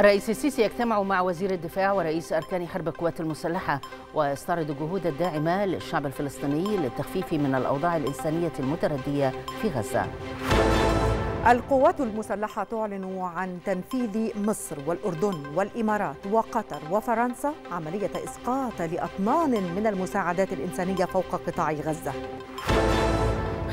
الرئيس السيسي يجتمع مع وزير الدفاع ورئيس أركان حرب القوات المسلحة ويستعرض الجهود الداعمة للشعب الفلسطيني للتخفيف من الأوضاع الإنسانية المتردية في غزة القوات المسلحة تعلن عن تنفيذ مصر والأردن والإمارات وقطر وفرنسا عملية إسقاط لأطنان من المساعدات الإنسانية فوق قطاع غزة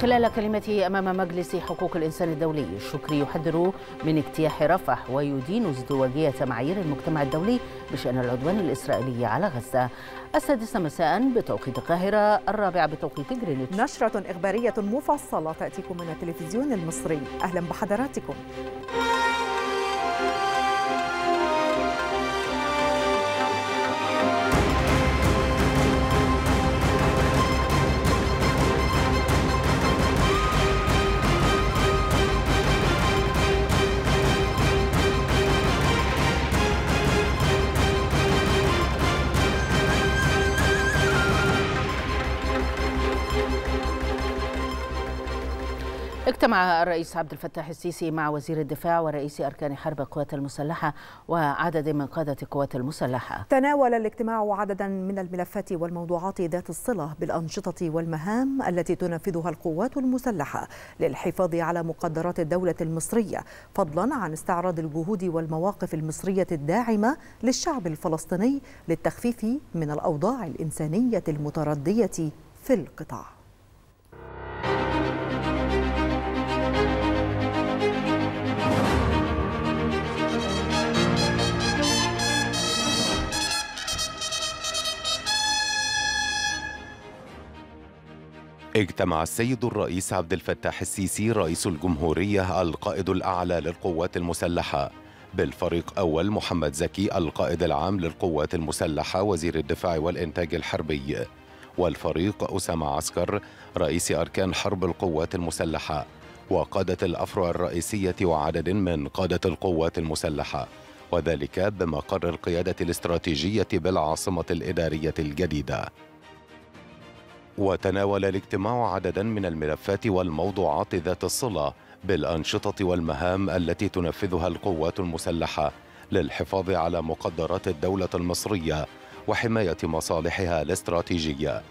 خلال كلمته أمام مجلس حقوق الإنسان الدولي الشكري يحذر من اجتياح رفح ويدين ازدواجية معايير المجتمع الدولي بشأن العدوان الإسرائيلي على غزة السادسة مساء بتوقيت القاهرة الرابعة بتوقيت جرينتش نشرة إخبارية مفصلة تأتيكم من التلفزيون المصري أهلا بحضراتكم اجتمع الرئيس عبد الفتاح السيسي مع وزير الدفاع ورئيس أركان حرب القوات المسلحة وعدد من قادة القوات المسلحة تناول الاجتماع عددا من الملفات والموضوعات ذات الصلة بالأنشطة والمهام التي تنفذها القوات المسلحة للحفاظ على مقدرات الدولة المصرية فضلا عن استعراض الجهود والمواقف المصرية الداعمة للشعب الفلسطيني للتخفيف من الأوضاع الإنسانية المتردية في القطاع اجتمع السيد الرئيس عبد الفتاح السيسي رئيس الجمهورية القائد الأعلى للقوات المسلحة بالفريق أول محمد زكي القائد العام للقوات المسلحة وزير الدفاع والإنتاج الحربي والفريق أسامة عسكر رئيس أركان حرب القوات المسلحة وقادة الأفرع الرئيسية وعدد من قادة القوات المسلحة وذلك بمقر القيادة الاستراتيجية بالعاصمة الإدارية الجديدة وتناول الاجتماع عددا من الملفات والموضوعات ذات الصلة بالأنشطة والمهام التي تنفذها القوات المسلحة للحفاظ على مقدرات الدولة المصرية وحماية مصالحها الاستراتيجية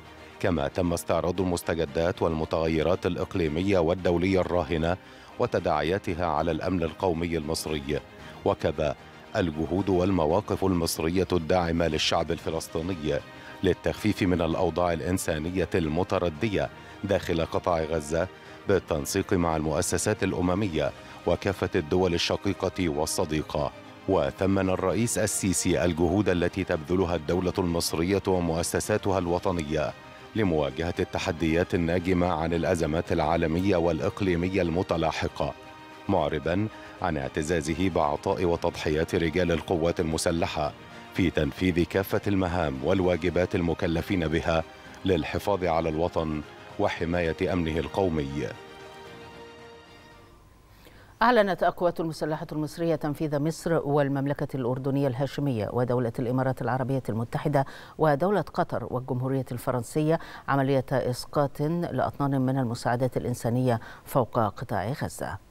كما تم استعراض المستجدات والمتغيرات الإقليمية والدولية الراهنة وتداعياتها على الأمن القومي المصري وكذا الجهود والمواقف المصرية الداعمة للشعب الفلسطيني للتخفيف من الأوضاع الإنسانية المتردية داخل قطاع غزة بالتنسيق مع المؤسسات الأممية وكافة الدول الشقيقة والصديقة وثمن الرئيس السيسي الجهود التي تبذلها الدولة المصرية ومؤسساتها الوطنية لمواجهة التحديات الناجمة عن الأزمات العالمية والإقليمية المتلاحقة معربا عن اعتزازه بعطاء وتضحيات رجال القوات المسلحة في تنفيذ كافة المهام والواجبات المكلفين بها للحفاظ على الوطن وحماية أمنه القومي أعلنت القوات المسلحة المصرية تنفيذ مصر والمملكة الأردنية الهاشمية ودولة الإمارات العربية المتحدة ودولة قطر والجمهورية الفرنسية عملية إسقاط لأطنان من المساعدات الإنسانية فوق قطاع غزة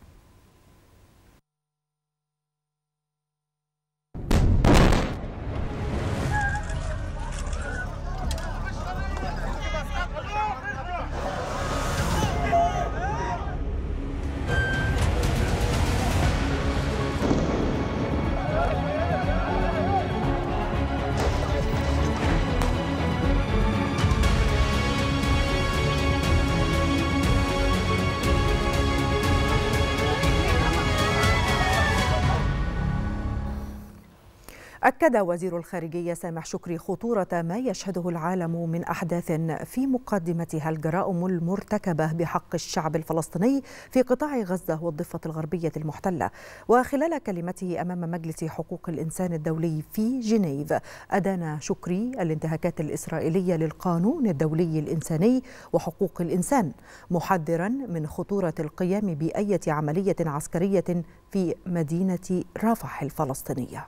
أكد وزير الخارجية سامح شكري خطورة ما يشهده العالم من أحداث في مقدمتها الجرائم المرتكبة بحق الشعب الفلسطيني في قطاع غزة والضفة الغربية المحتلة وخلال كلمته أمام مجلس حقوق الإنسان الدولي في جنيف أدان شكري الانتهاكات الإسرائيلية للقانون الدولي الإنساني وحقوق الإنسان محذرا من خطورة القيام بأية عملية عسكرية في مدينة رفح الفلسطينية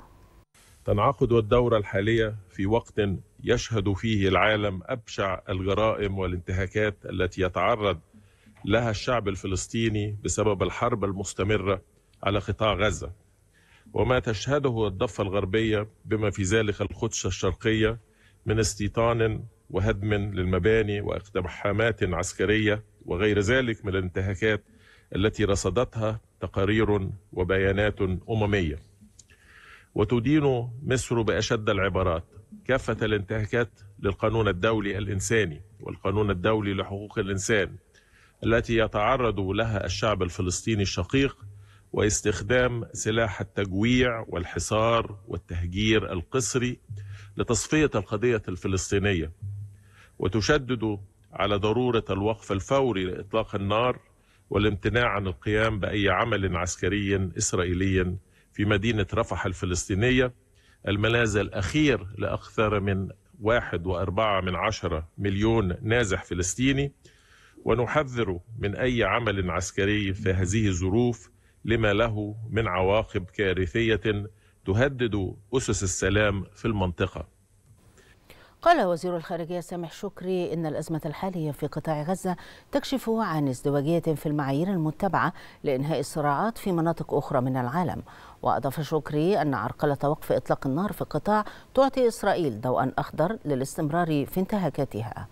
تنعقد الدورة الحالية في وقت يشهد فيه العالم أبشع الجرائم والانتهاكات التي يتعرض لها الشعب الفلسطيني بسبب الحرب المستمرة على قطاع غزة وما تشهده الضفة الغربية بما في ذلك القدس الشرقية من استيطان وهدم للمباني واقتحامات عسكرية وغير ذلك من الانتهاكات التي رصدتها تقارير وبيانات أممية وتدين مصر بأشد العبارات كافة الانتهاكات للقانون الدولي الإنساني والقانون الدولي لحقوق الإنسان التي يتعرض لها الشعب الفلسطيني الشقيق واستخدام سلاح التجويع والحصار والتهجير القسري لتصفية القضية الفلسطينية وتشدد على ضرورة الوقف الفوري لإطلاق النار والامتناع عن القيام بأي عمل عسكري إسرائيلي في مدينة رفح الفلسطينية الملاذ الأخير لأكثر من واحد وأربعة من عشرة مليون نازح فلسطيني ونحذر من أي عمل عسكري في هذه الظروف لما له من عواقب كارثية تهدد أسس السلام في المنطقة قال وزير الخارجية سامح شكري إن الأزمة الحالية في قطاع غزة تكشف عن ازدواجية في المعايير المتبعة لإنهاء الصراعات في مناطق أخرى من العالم وأضاف شكري أن عرقلة وقف إطلاق النار في القطاع تعطي إسرائيل ضوءا أخضر للاستمرار في انتهاكاتها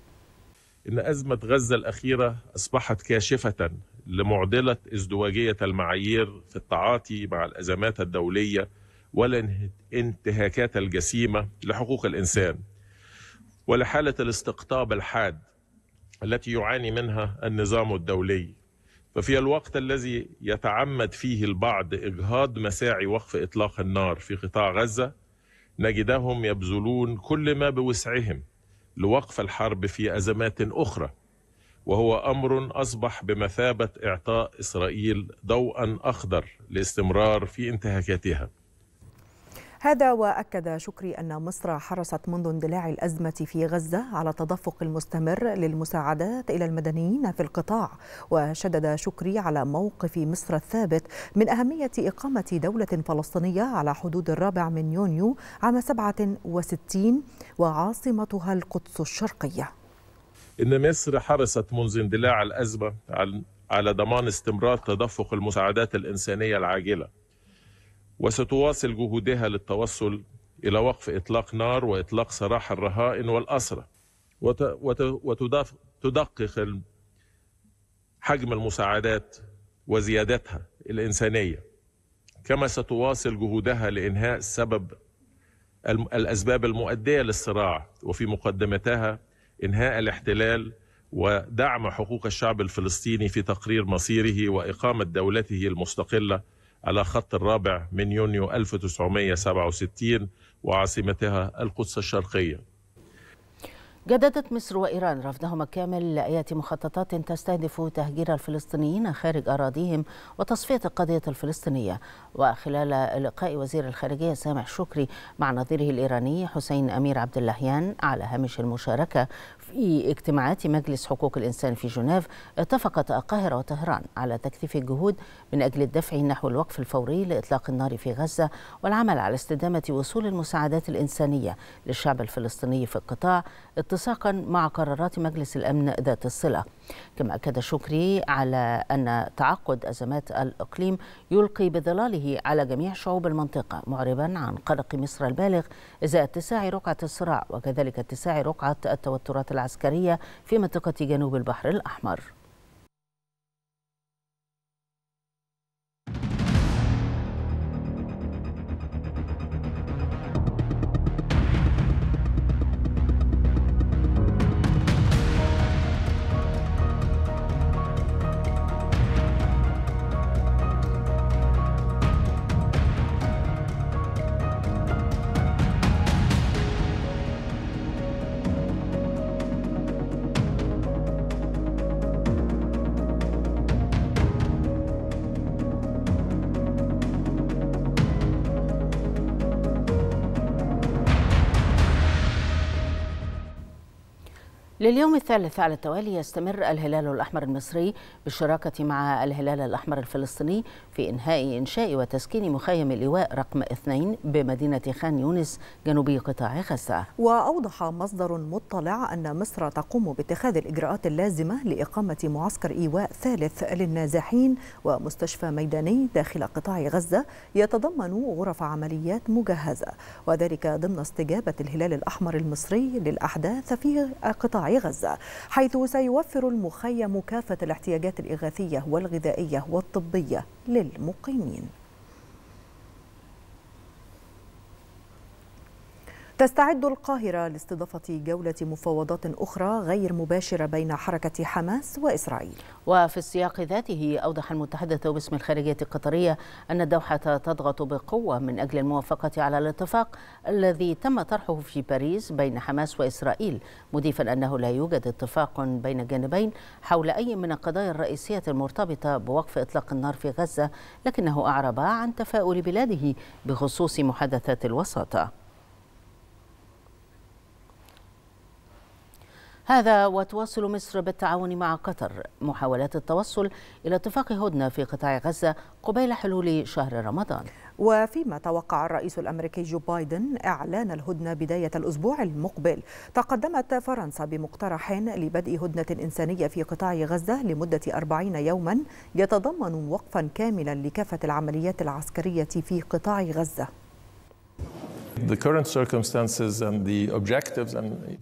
إن أزمة غزة الأخيرة أصبحت كاشفة لمعضلة ازدواجية المعايير في التعاطي مع الأزمات الدولية والانتهاكات الجسيمة لحقوق الإنسان ولحالة الاستقطاب الحاد التي يعاني منها النظام الدولي ففي الوقت الذي يتعمد فيه البعض إجهاض مساعي وقف إطلاق النار في قطاع غزة نجدهم يبذلون كل ما بوسعهم لوقف الحرب في أزمات أخرى وهو امر اصبح بمثابه اعطاء اسرائيل ضوءا اخضر لاستمرار في انتهاكاتها هذا وأكد شكري أن مصر حرصت منذ اندلاع الأزمة في غزة على التدفق المستمر للمساعدات إلى المدنيين في القطاع وشدد شكري على موقف مصر الثابت من أهمية إقامة دولة فلسطينية على حدود الرابع من يونيو عام 67 وعاصمتها القدس الشرقية إن مصر حرصت منذ اندلاع الأزمة على ضمان استمرار تدفق المساعدات الإنسانية العاجلة وستواصل جهودها للتوصل إلى وقف إطلاق نار وإطلاق سراح الرهائن والأسرة وتدقق حجم المساعدات وزيادتها الإنسانية كما ستواصل جهودها لإنهاء سبب الأسباب المؤدية للصراع وفي مقدمتها إنهاء الاحتلال ودعم حقوق الشعب الفلسطيني في تقرير مصيره وإقامة دولته المستقلة على خط الرابع من يونيو 1967 وعاصمتها القدس الشرقية جددت مصر وإيران رفضهما كامل لأية مخططات تستهدف تهجير الفلسطينيين خارج أراضيهم وتصفية القضية الفلسطينية وخلال لقاء وزير الخارجية سامح شكري مع نظيره الإيراني حسين أمير عبد اللهيان على هامش المشاركة في اجتماعات مجلس حقوق الإنسان في جنيف اتفقت القاهرة وطهران على تكثيف الجهود من أجل الدفع نحو الوقف الفوري لإطلاق النار في غزة والعمل على استدامة وصول المساعدات الإنسانية للشعب الفلسطيني في القطاع اتساقا مع قرارات مجلس الأمن ذات الصلة كما أكد شكري على أن تعقد أزمات الإقليم يلقي بظلاله على جميع شعوب المنطقة معربا عن قلق مصر البالغ إزاء اتساع رقعة الصراع وكذلك اتساع رقعة التوترات العسكرية في منطقة جنوب البحر الأحمر لليوم الثالث على التوالي يستمر الهلال الأحمر المصري بالشراكة مع الهلال الأحمر الفلسطيني في إنهاء إنشاء وتسكين مخيم اللواء رقم اثنين بمدينة خان يونس جنوبي قطاع غزة وأوضح مصدر مطلع أن مصر تقوم باتخاذ الإجراءات اللازمة لإقامة معسكر إيواء ثالث للنازحين ومستشفى ميداني داخل قطاع غزة يتضمن غرف عمليات مجهزة وذلك ضمن استجابة الهلال الأحمر المصري للأحداث في قطاع غزة غزة حيث سيوفر المخيم كافة الاحتياجات الإغاثية والغذائية والطبية للمقيمين تستعد القاهرة لاستضافة جولة مفاوضات أخرى غير مباشرة بين حركة حماس وإسرائيل وفي السياق ذاته أوضح المتحدث باسم الخارجية القطرية أن الدوحة تضغط بقوة من أجل الموافقة على الاتفاق الذي تم طرحه في باريس بين حماس وإسرائيل مضيفا أنه لا يوجد اتفاق بين الجانبين حول أي من القضايا الرئيسية المرتبطة بوقف إطلاق النار في غزة لكنه أعرب عن تفاؤل بلاده بخصوص محادثات الوساطة هذا وتواصل مصر بالتعاون مع قطر محاولات التوصل إلى اتفاق هدنة في قطاع غزة قبيل حلول شهر رمضان وفيما توقع الرئيس الأمريكي جو بايدن إعلان الهدنة بداية الأسبوع المقبل تقدمت فرنسا بمقترح لبدء هدنة إنسانية في قطاع غزة لمدة 40 يوما يتضمن وقفا كاملا لكافة العمليات العسكرية في قطاع غزة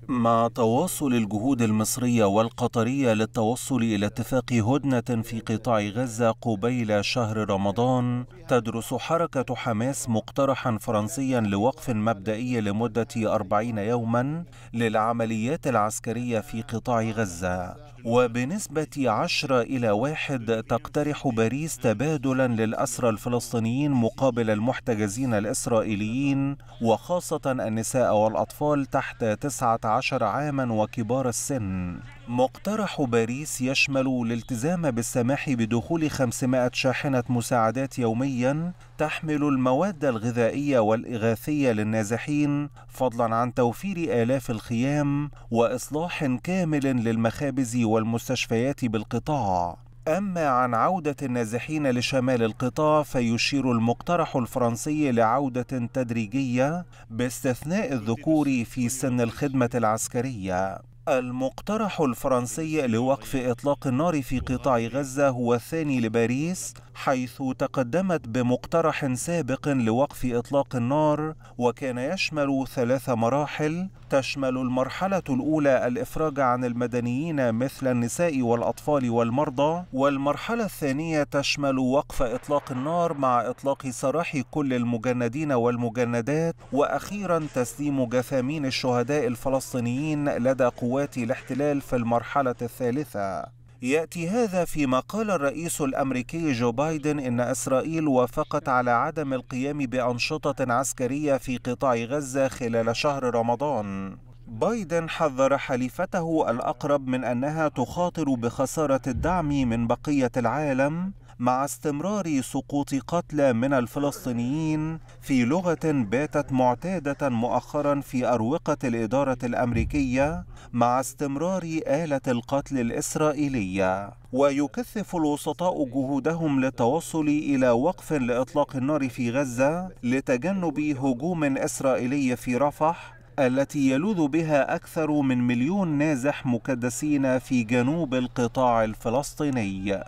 مع تواصل الجهود المصرية والقطرية للتوصل إلى اتفاق هدنة في قطاع غزة قبيل شهر رمضان تدرس حركة حماس مقترحا فرنسيا لوقف مبدئي لمدة 40 يوما للعمليات العسكرية في قطاع غزة وبنسبة 10 إلى واحد تقترح باريس تبادلا للأسرى الفلسطينيين مقابل المحتجزين الإسرائيليين وخاصة النساء والأطفال تحت 19 عاما وكبار السن مقترح باريس يشمل الالتزام بالسماح بدخول 500 شاحنة مساعدات يوميا تحمل المواد الغذائية والإغاثية للنازحين فضلا عن توفير آلاف الخيام وإصلاح كامل للمخابز والمستشفيات بالقطاع أما عن عودة النازحين لشمال القطاع فيشير المقترح الفرنسي لعودة تدريجية باستثناء الذكور في سن الخدمة العسكرية المقترح الفرنسي لوقف إطلاق النار في قطاع غزة هو الثاني لباريس حيث تقدمت بمقترح سابق لوقف إطلاق النار وكان يشمل ثلاث مراحل تشمل المرحلة الأولى الإفراج عن المدنيين مثل النساء والأطفال والمرضى والمرحلة الثانية تشمل وقف إطلاق النار مع إطلاق سراح كل المجندين والمجندات وأخيرا تسليم جثامين الشهداء الفلسطينيين لدى قوات الاحتلال في المرحلة الثالثة يأتي هذا فيما قال الرئيس الأمريكي جو بايدن إن إسرائيل وافقت على عدم القيام بأنشطة عسكرية في قطاع غزة خلال شهر رمضان بايدن حذر حليفته الأقرب من أنها تخاطر بخسارة الدعم من بقية العالم مع استمرار سقوط قتلى من الفلسطينيين في لغة باتت معتادة مؤخرا في أروقة الإدارة الأمريكية مع استمرار آلة القتل الإسرائيلية ويكثف الوسطاء جهودهم للتوصل إلى وقف لإطلاق النار في غزة لتجنب هجوم إسرائيلي في رفح التي يلوذ بها أكثر من مليون نازح مكدسين في جنوب القطاع الفلسطيني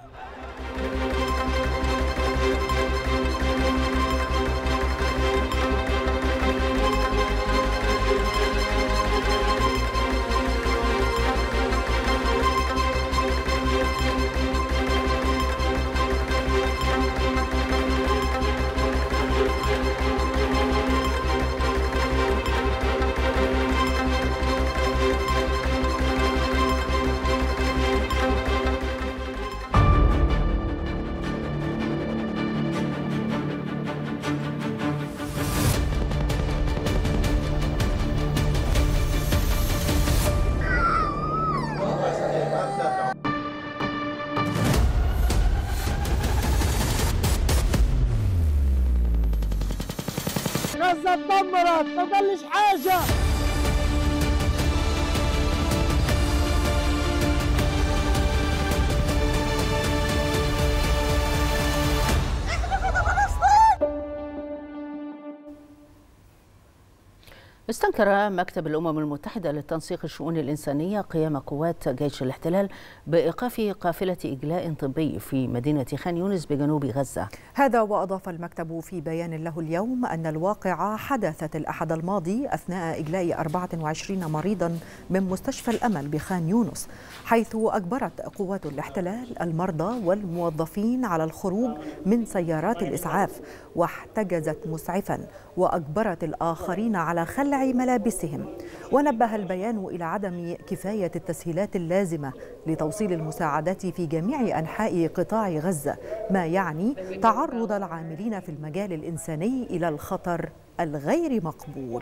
ذكر مكتب الأمم المتحدة للتنسيق الشؤون الإنسانية قيام قوات جيش الاحتلال بإيقاف قافلة إجلاء طبي في مدينة خان يونس بجنوب غزة هذا وأضاف المكتب في بيان له اليوم أن الواقعة حدثت الأحد الماضي أثناء إجلاء 24 مريضا من مستشفى الأمل بخان يونس حيث أجبرت قوات الاحتلال المرضى والموظفين على الخروج من سيارات الإسعاف واحتجزت مسعفا وأجبرت الآخرين على خلع ملابسهم ملابسهم ونبه البيان إلى عدم كفاية التسهيلات اللازمة لتوصيل المساعدات في جميع أنحاء قطاع غزة ما يعني تعرض العاملين في المجال الإنساني إلى الخطر الغير مقبول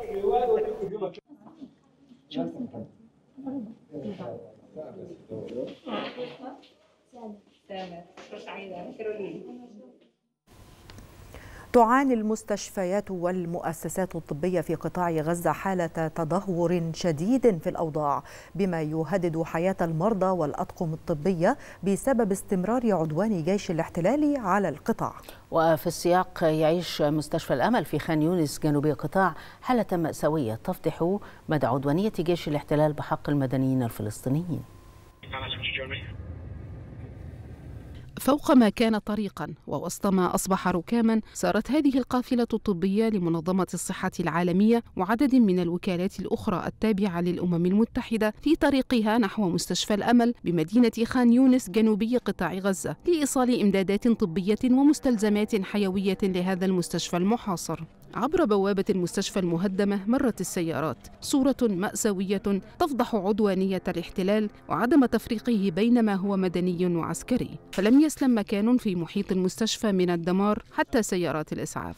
تمام تعاني المستشفيات والمؤسسات الطبية في قطاع غزة حالة تدهور شديد في الأوضاع بما يهدد حياة المرضى والأطقم الطبية بسبب استمرار عدوان جيش الاحتلال على القطاع وفي السياق يعيش مستشفى الأمل في خان يونس جنوب القطاع حالة مأساوية تفضح مدى عدوانية جيش الاحتلال بحق المدنيين الفلسطينيين فوق ما كان طريقا ووسط ما أصبح ركاما سارت هذه القافلة الطبية لمنظمة الصحة العالمية وعدد من الوكالات الأخرى التابعة للأمم المتحدة في طريقها نحو مستشفى الأمل بمدينة خان يونس جنوبي قطاع غزة لإيصال إمدادات طبية ومستلزمات حيوية لهذا المستشفى المحاصر عبر بوابة المستشفى المهدمة مرت السيارات صورة مأساوية تفضح عدوانية الاحتلال وعدم تفريقه بين ما هو مدني وعسكري فلم يسلم مكان في محيط المستشفى من الدمار حتى سيارات الإسعاف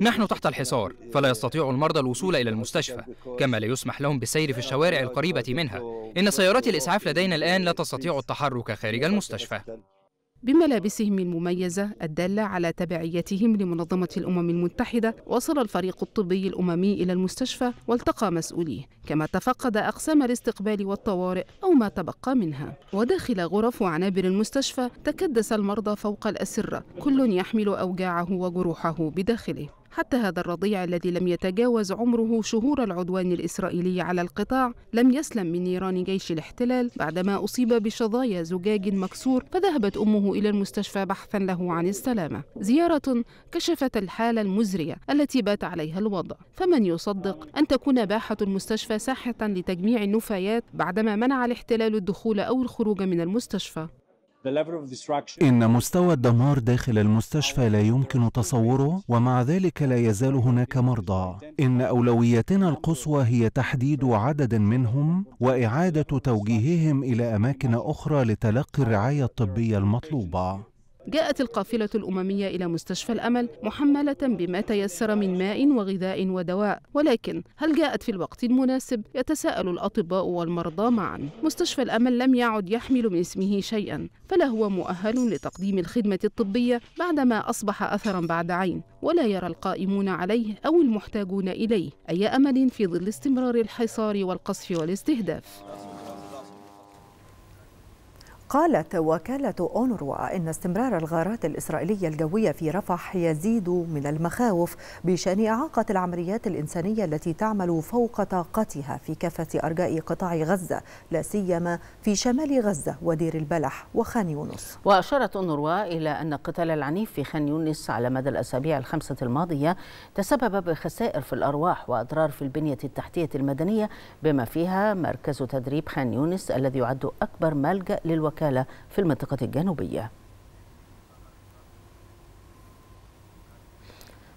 نحن تحت الحصار فلا يستطيع المرضى الوصول إلى المستشفى كما لا يسمح لهم بالسير في الشوارع القريبة منها إن سيارات الإسعاف لدينا الآن لا تستطيع التحرك خارج المستشفى بملابسهم المميزة الدالة على تبعيتهم لمنظمة الأمم المتحدة وصل الفريق الطبي الأممي إلى المستشفى والتقى مسؤوليه كما تفقد أقسام الاستقبال والطوارئ أو ما تبقى منها وداخل غرف وعنابر المستشفى تكدس المرضى فوق الأسرة كل يحمل أوجاعه وجروحه بداخله حتى هذا الرضيع الذي لم يتجاوز عمره شهور العدوان الإسرائيلي على القطاع لم يسلم من نيران جيش الاحتلال بعدما أصيب بشظايا زجاج مكسور فذهبت أمه إلى المستشفى بحثا له عن السلامة زيارة كشفت الحالة المزرية التي بات عليها الوضع فمن يصدق أن تكون باحة المستشفى ساحة لتجميع النفايات بعدما منع الاحتلال الدخول أو الخروج من المستشفى إن مستوى الدمار داخل المستشفى لا يمكن تصوره ومع ذلك لا يزال هناك مرضى إن أولويتنا القصوى هي تحديد عدد منهم وإعادة توجيههم إلى أماكن أخرى لتلقي الرعاية الطبية المطلوبة جاءت القافلة الأممية إلى مستشفى الأمل محملة بما تيسر من ماء وغذاء ودواء ولكن هل جاءت في الوقت المناسب يتساءل الأطباء والمرضى معا مستشفى الأمل لم يعد يحمل من اسمه شيئا فلا هو مؤهل لتقديم الخدمة الطبية بعدما أصبح أثرا بعد عين ولا يرى القائمون عليه أو المحتاجون إليه أي أمل في ظل استمرار الحصار والقصف والاستهداف قالت وكالة أونروا إن استمرار الغارات الإسرائيلية الجوية في رفح يزيد من المخاوف بشأن إعاقة العمليات الإنسانية التي تعمل فوق طاقتها في كافة أرجاء قطاع غزة لا سيما في شمال غزة ودير البلح وخان يونس وأشارت أونروا إلى أن القتال العنيف في خان يونس على مدى الأسابيع الخمسة الماضية تسبب بخسائر في الأرواح وأضرار في البنية التحتية المدنية بما فيها مركز تدريب خان يونس الذي يعد أكبر ملجأ للوكالة الوكالة في المنطقة الجنوبية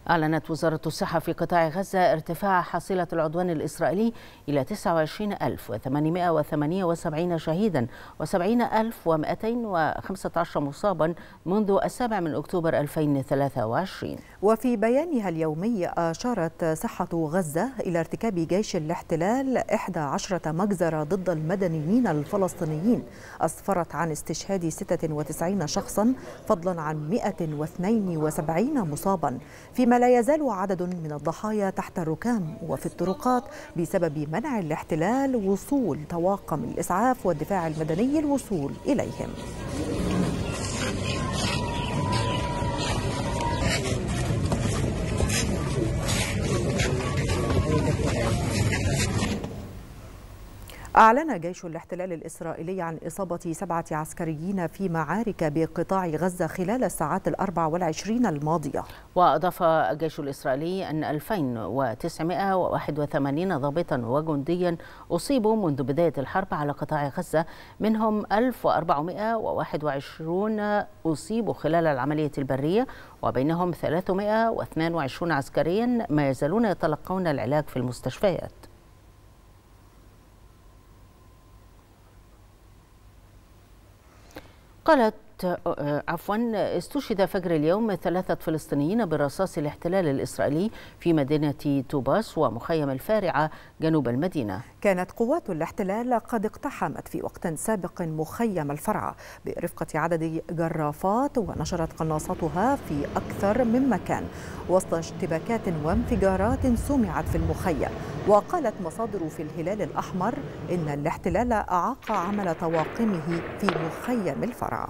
أعلنت وزارة الصحة في قطاع غزة ارتفاع حصيلة العدوان الإسرائيلي إلى 29878 شهيدا و70215 مصابا منذ السابع من أكتوبر 2023 وفي بيانها اليومي أشارت صحة غزة إلى ارتكاب جيش الاحتلال 11 مجزرة ضد المدنيين الفلسطينيين أسفرت عن استشهاد 96 شخصا فضلا عن 172 مصابا فيما لا يزال عدد من الضحايا تحت الركام وفي الطرقات بسبب منع الاحتلال وصول طواقم الإسعاف والدفاع المدني الوصول إليهم أعلن جيش الاحتلال الإسرائيلي عن إصابة سبعة عسكريين في معارك بقطاع غزة خلال الساعات الأربع والعشرين الماضية وأضاف الجيش الإسرائيلي أن 2981 ضابطا وجنديا أصيبوا منذ بداية الحرب على قطاع غزة منهم 1421 أصيبوا خلال العملية البرية وبينهم 322 عسكريا ما يزالون يتلقون العلاج في المستشفيات قالت عفوا استشهد فجر اليوم ثلاثة فلسطينيين برصاص الاحتلال الإسرائيلي في مدينة توباس ومخيم الفارعة جنوب المدينة كانت قوات الاحتلال قد اقتحمت في وقت سابق مخيم الفرعة برفقة عدد جرافات ونشرت قناصاتها في أكثر من مكان وسط اشتباكات وانفجارات سمعت في المخيم وقالت مصادر في الهلال الأحمر إن الاحتلال أعاق عمل طواقمه في مخيم الفرع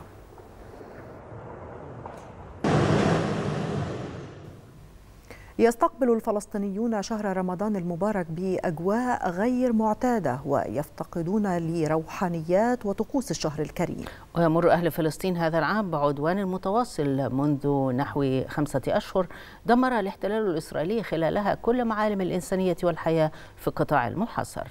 يستقبل الفلسطينيون شهر رمضان المبارك باجواء غير معتاده ويفتقدون لروحانيات وطقوس الشهر الكريم. ويمر اهل فلسطين هذا العام بعدوان متواصل منذ نحو خمسه اشهر دمر الاحتلال الاسرائيلي خلالها كل معالم الانسانيه والحياه في القطاع المحاصر.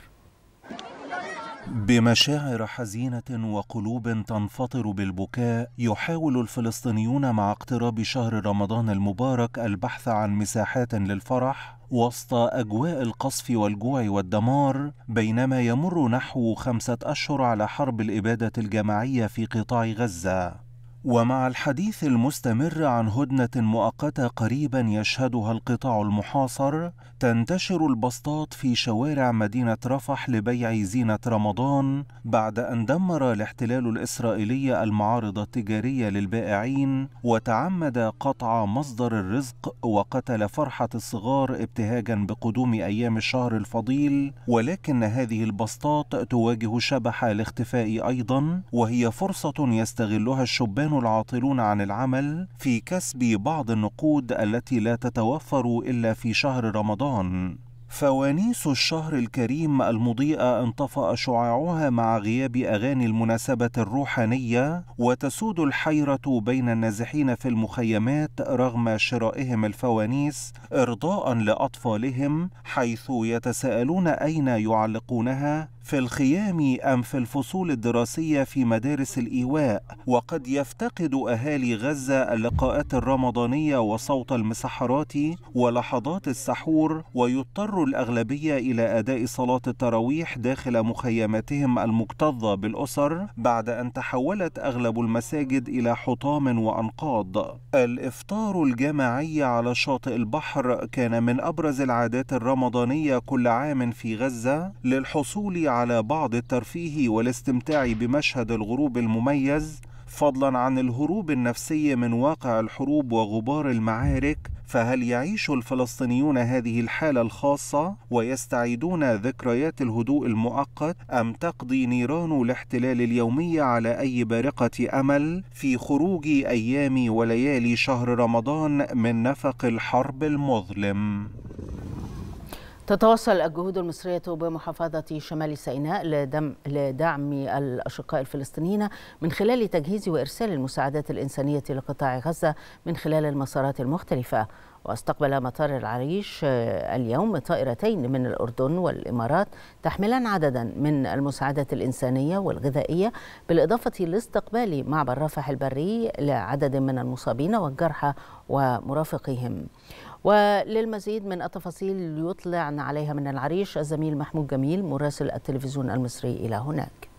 بمشاعر حزينة وقلوب تنفطر بالبكاء يحاول الفلسطينيون مع اقتراب شهر رمضان المبارك البحث عن مساحات للفرح وسط أجواء القصف والجوع والدمار بينما يمر نحو خمسة أشهر على حرب الإبادة الجماعية في قطاع غزة ومع الحديث المستمر عن هدنة مؤقتة قريبا يشهدها القطاع المحاصر تنتشر البسطات في شوارع مدينة رفح لبيع زينة رمضان بعد أن دمر الاحتلال الإسرائيلي المعارض التجارية للبائعين وتعمد قطع مصدر الرزق وقتل فرحة الصغار ابتهاجا بقدوم أيام الشهر الفضيل ولكن هذه البسطات تواجه شبح الاختفاء أيضا وهي فرصة يستغلها الشبان يتمكن العاطلون عن العمل في كسب بعض النقود التي لا تتوفر الا في شهر رمضان فوانيس الشهر الكريم المضيئة انطفأ شعاعها مع غياب أغاني المناسبة الروحانية وتسود الحيرة بين النازحين في المخيمات رغم شرائهم الفوانيس إرضاء لأطفالهم حيث يتساءلون أين يعلقونها في الخيام أم في الفصول الدراسية في مدارس الإيواء وقد يفتقد أهالي غزة اللقاءات الرمضانية وصوت المسحرات ولحظات السحور ويضطر الأغلبية إلى أداء صلاة التراويح داخل مخيماتهم المكتظة بالأسر بعد أن تحولت أغلب المساجد إلى حطام وأنقاض الإفطار الجماعي على شاطئ البحر كان من أبرز العادات الرمضانية كل عام في غزة للحصول على بعض الترفيه والاستمتاع بمشهد الغروب المميز فضلا عن الهروب النفسي من واقع الحروب وغبار المعارك فهل يعيش الفلسطينيون هذه الحاله الخاصه ويستعيدون ذكريات الهدوء المؤقت ام تقضي نيران الاحتلال اليوميه على اي بارقه امل في خروج ايام وليالي شهر رمضان من نفق الحرب المظلم تتواصل الجهود المصرية بمحافظة شمال سيناء لدم لدعم الأشقاء الفلسطينيين من خلال تجهيز وإرسال المساعدات الإنسانية لقطاع غزة من خلال المسارات المختلفة واستقبل مطار العريش آه، اليوم طائرتين من الأردن والإمارات تحملان عددا من المساعدات الإنسانية والغذائية بالإضافة لاستقبال معبر رفح البري لعدد من المصابين والجرحى ومرافقهم وللمزيد من التفاصيل يطلعنا عليها من العريش الزميل محمود جميل مراسل التلفزيون المصري إلى هناك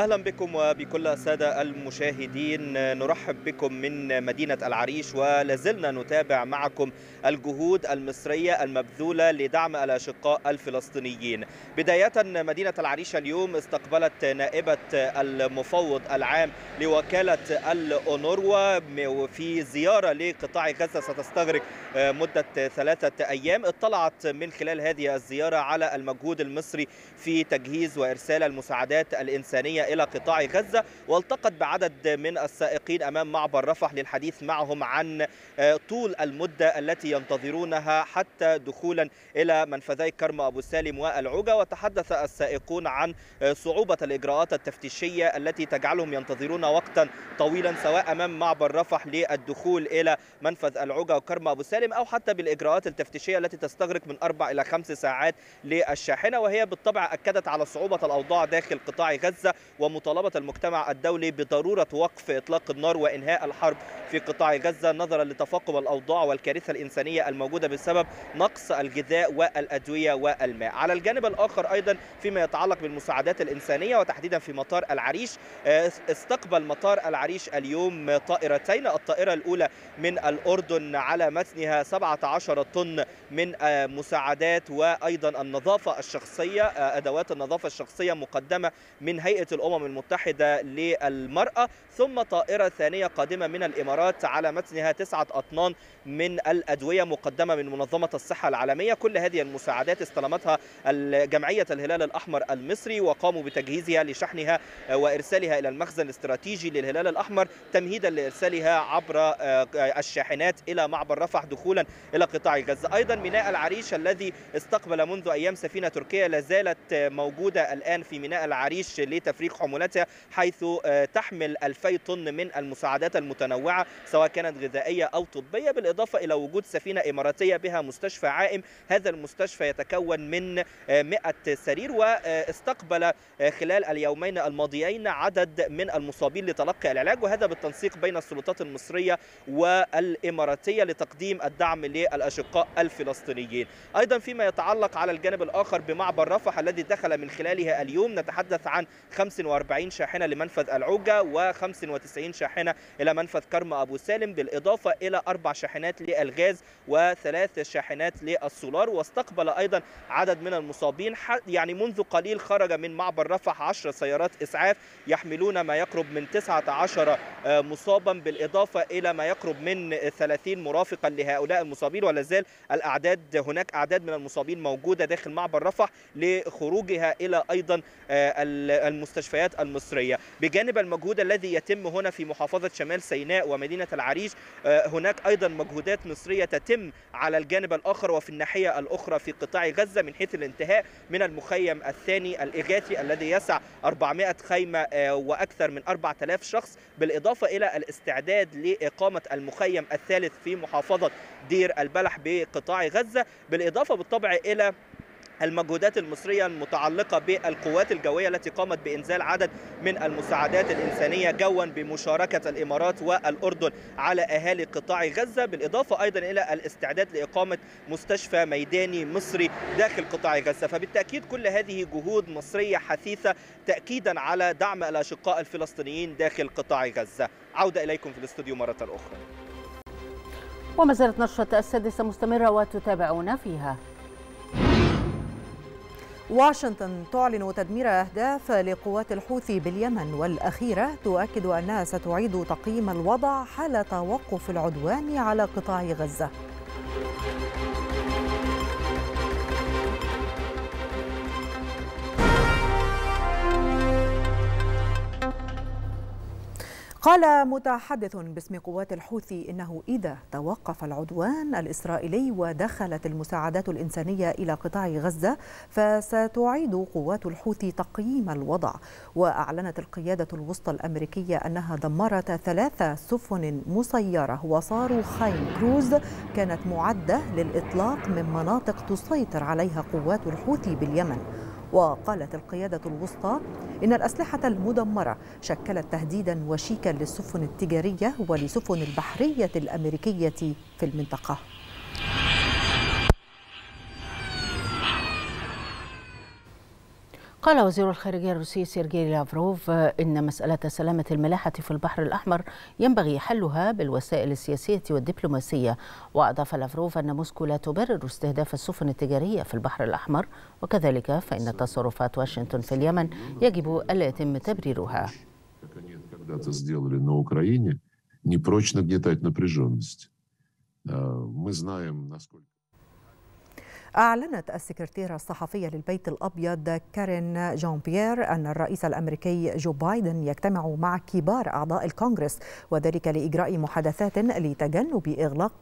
أهلا بكم وبكل السادة المشاهدين نرحب بكم من مدينة العريش ولازلنا نتابع معكم الجهود المصرية المبذولة لدعم الأشقاء الفلسطينيين بداية مدينة العريش اليوم استقبلت نائبة المفوض العام لوكالة الأونروا في زيارة لقطاع غزة ستستغرق مدة ثلاثة أيام اطلعت من خلال هذه الزيارة على المجهود المصري في تجهيز وإرسال المساعدات الإنسانية إلى قطاع غزة والتقت بعدد من السائقين أمام معبر رفح للحديث معهم عن آه، طول المدة التي ينتظرونها حتى دخولا إلى منفذي كرم أبو سالم والعوجة وتحدث السائقون عن آه، صعوبة الإجراءات التفتيشية التي تجعلهم ينتظرون وقتا طويلا سواء أمام معبر رفح للدخول إلى منفذ العوجة وكرم أبو سالم أو حتى بالإجراءات التفتيشية التي تستغرق من أربع إلى خمس ساعات للشاحنة وهي بالطبع أكدت على صعوبة الأوضاع داخل قطاع غزة ومطالبة المجتمع الدولي بضرورة وقف إطلاق النار وإنهاء الحرب في قطاع غزة نظرا لتفاقم الأوضاع والكارثة الإنسانية الموجودة بسبب نقص الغذاء والأدوية والماء على الجانب الآخر أيضا فيما يتعلق بالمساعدات الإنسانية وتحديدا في مطار العريش آه، استقبل مطار العريش اليوم طائرتين الطائرة الأولى من الأردن على متنها 17 طن من آه، مساعدات وأيضا النظافة الشخصية آه، أدوات النظافة الشخصية مقدمة من هيئة الأمم الأمم المتحدة للمرأة ثم طائرة ثانية قادمة من الإمارات على متنها تسعة أطنان من الأدوية مقدمة من منظمة الصحة العالمية كل هذه المساعدات استلمتها جمعية الهلال الأحمر المصري وقاموا بتجهيزها لشحنها وإرسالها إلى المخزن الاستراتيجي للهلال الأحمر تمهيدا لإرسالها عبر آه، الشاحنات إلى معبر رفح دخولا إلى قطاع غزة أيضا ميناء العريش الذي استقبل منذ أيام سفينة تركية لازالت موجودة الآن في ميناء العريش لتفريغ حمولتها حيث آه، تحمل 2000 طن من المساعدات المتنوعة سواء كانت غذائية أو طبية بالإضافة إلى وجود سفينة إماراتية بها مستشفى عائم هذا المستشفى يتكون من 100 آه، سرير واستقبل آه، خلال اليومين الماضيين عدد من المصابين لتلقي العلاج وهذا بالتنسيق بين السلطات المصرية والإماراتية لتقديم الدعم للأشقاء الفلسطينيين أيضا فيما يتعلق على الجانب الآخر بمعبر رفح الذي دخل من خلاله اليوم نتحدث عن خمس 45 شاحنة لمنفذ العوجة و95 شاحنة إلى منفذ كرم أبو سالم بالإضافة إلى أربع شاحنات للغاز وثلاث شاحنات للسولار واستقبل أيضا عدد من المصابين يعني منذ قليل خرج من معبر رفح 10 سيارات إسعاف يحملون ما يقرب من 19 آه، مصابا بالإضافة إلى ما يقرب من 30 مرافقا لهؤلاء المصابين ولا زال الأعداد هناك أعداد من المصابين موجودة داخل معبر رفح لخروجها إلى أيضا آه، المستشفى المستشفيات المصرية بجانب المجهود الذي يتم هنا في محافظة شمال سيناء ومدينة العريش آه، هناك أيضا مجهودات مصرية تتم على الجانب الآخر وفي الناحية الأخرى في قطاع غزة من حيث الانتهاء من المخيم الثاني الإغاثي الذي يسع 400 خيمة آه، وأكثر من 4000 شخص بالإضافة إلى الاستعداد لإقامة المخيم الثالث في محافظة دير البلح بقطاع غزة بالإضافة بالطبع إلى المجهودات المصرية المتعلقة بالقوات الجوية التي قامت بإنزال عدد من المساعدات الإنسانية جوا بمشاركة الإمارات والأردن على أهالي قطاع غزة بالإضافة أيضا إلى الاستعداد لإقامة مستشفى ميداني مصري داخل قطاع غزة فبالتأكيد كل هذه جهود مصرية حثيثة تأكيدا على دعم الأشقاء الفلسطينيين داخل قطاع غزة عودة إليكم في الاستوديو مرة أخرى وما زالت نشرة السادسة مستمرة وتتابعون فيها واشنطن تعلن تدمير أهداف لقوات الحوثي باليمن والأخيرة تؤكد أنها ستعيد تقييم الوضع حال توقف العدوان على قطاع غزة قال متحدث باسم قوات الحوثي انه اذا توقف العدوان الاسرائيلي ودخلت المساعدات الانسانيه الى قطاع غزه فستعيد قوات الحوثي تقييم الوضع واعلنت القياده الوسطى الامريكيه انها دمرت ثلاث سفن مسيره وصاروخين كروز كانت معده للاطلاق من مناطق تسيطر عليها قوات الحوثي باليمن وقالت القياده الوسطى إن الأسلحة المدمرة شكلت تهديدا وشيكا للسفن التجارية ولسفن البحرية الأمريكية في المنطقة قال وزير الخارجية الروسي سيرجي لافروف إن مسألة سلامة الملاحة في البحر الأحمر ينبغي حلها بالوسائل السياسية والدبلوماسية وأضاف لافروف أن موسكو لا تبرر استهداف السفن التجارية في البحر الأحمر وكذلك فإن تصرفات واشنطن في اليمن يجب ألا يتم تبريرها أعلنت السكرتيرة الصحفية للبيت الأبيض كارين جون بيير أن الرئيس الأمريكي جو بايدن يجتمع مع كبار أعضاء الكونغرس وذلك لإجراء محادثات لتجنب إغلاق